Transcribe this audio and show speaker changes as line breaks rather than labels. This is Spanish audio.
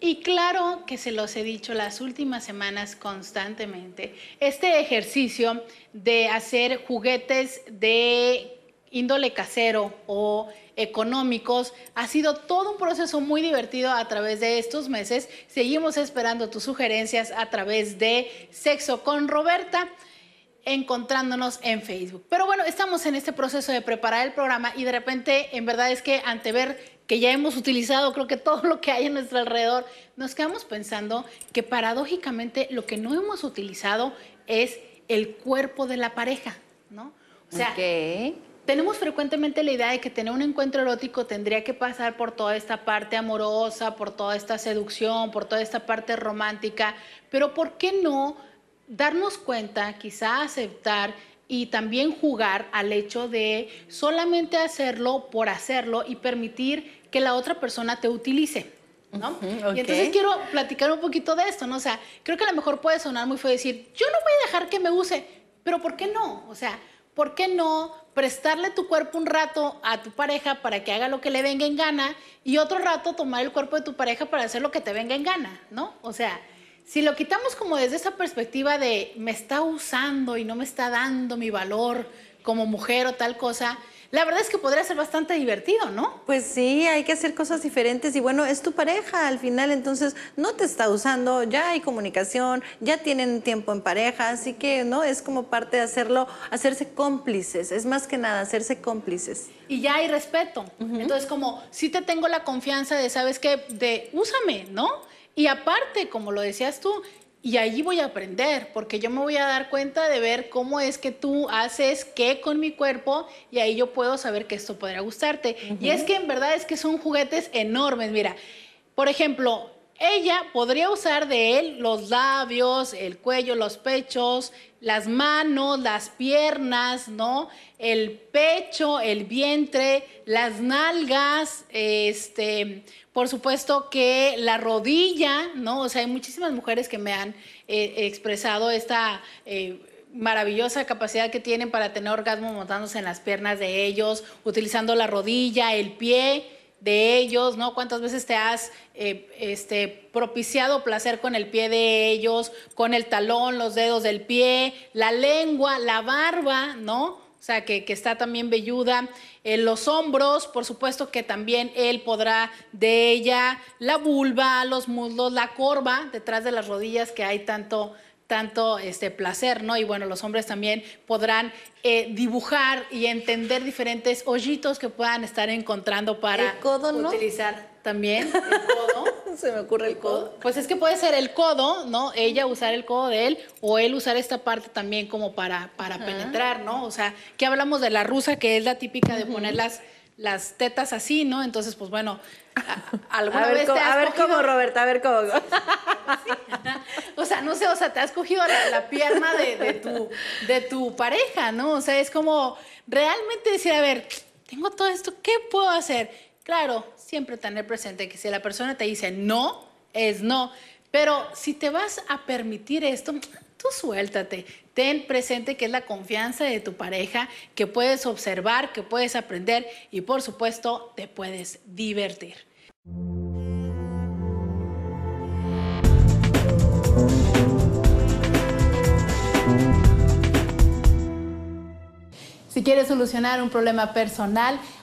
Y claro que se los he dicho las últimas semanas constantemente, este ejercicio de hacer juguetes de índole casero o económicos. Ha sido todo un proceso muy divertido a través de estos meses. Seguimos esperando tus sugerencias a través de Sexo con Roberta encontrándonos en Facebook. Pero bueno, estamos en este proceso de preparar el programa y de repente, en verdad es que ante ver que ya hemos utilizado creo que todo lo que hay en nuestro alrededor, nos quedamos pensando que paradójicamente lo que no hemos utilizado es el cuerpo de la pareja, ¿no? O sea, tenemos frecuentemente la idea de que tener un encuentro erótico tendría que pasar por toda esta parte amorosa, por toda esta seducción, por toda esta parte romántica, pero ¿por qué no darnos cuenta, quizá aceptar y también jugar al hecho de solamente hacerlo por hacerlo y permitir que la otra persona te utilice. ¿No? Y entonces quiero platicar un poquito de esto, ¿no? O sea, creo que a lo mejor puede sonar muy feo decir, yo no voy a dejar que me use, pero ¿por qué no? O sea, ¿por qué no prestarle tu cuerpo un rato a tu pareja para que haga lo que le venga en gana y otro rato tomar el cuerpo de tu pareja para hacer lo que te venga en gana, ¿no? O sea, si lo quitamos como desde esa perspectiva de me está usando y no me está dando mi valor como mujer o tal cosa, la verdad es que podría ser bastante divertido, ¿no? Pues sí, hay que hacer cosas diferentes y bueno, es tu pareja al final, entonces no te está usando, ya hay comunicación, ya tienen tiempo en pareja, así que no, es como parte de hacerlo, hacerse cómplices, es más que nada hacerse cómplices. Y ya hay respeto, entonces como si te tengo la confianza de, ¿sabes qué? De úsame, ¿no? Y aparte, como lo decías tú, y allí voy a aprender, porque yo me voy a dar cuenta de ver cómo es que tú haces qué con mi cuerpo y ahí yo puedo saber que esto podría gustarte. Y es que en verdad es que son juguetes enormes. Mira, por ejemplo, ella podría usar de él los labios, el cuello, los pechos, las manos, las piernas, ¿no? El pecho, el vientre, las nalgas, este, por supuesto que la rodilla, ¿no? O sea, hay muchísimas mujeres que me han eh, expresado esta... Eh, maravillosa capacidad que tienen para tener orgasmo montándose en las piernas de ellos, utilizando la rodilla, el pie, de ellos, ¿no? ¿Cuántas veces te has eh, este, propiciado placer con el pie de ellos, con el talón, los dedos del pie, la lengua, la barba, ¿no? O sea, que, está también velluda. En eh, los hombros, por supuesto que también él podrá de ella, la vulva, los muslos, la corva, detrás de las rodillas que hay tanto tanto este placer, ¿no? Y bueno, los hombres también podrán eh, dibujar y entender diferentes hoyitos que puedan estar encontrando para utilizar también el codo. Se me ocurre el, codo. Pues es que puede ser el codo, ¿no? Ella usar el codo de él o él usar esta parte también como para, para penetrar, ¿no? O sea, que hablamos de la rusa, que es la típica de ponerlas las tetas así, ¿no? Entonces, pues bueno, alguna a ver, A ver cómo, Roberta, a ver cómo. O sea, no sé, o sea, te has cogido la, pierna de, tu, de tu pareja, ¿no? O sea, es como realmente decir, a ver, tengo todo esto, ¿qué puedo hacer? Claro, siempre tener presente que si la persona te dice no, es no. Pero si te vas a permitir esto, tú suéltate. Ten presente que es la confianza de tu pareja, que puedes observar, que puedes aprender y por supuesto te puedes divertir. Si quieres solucionar un problema personal,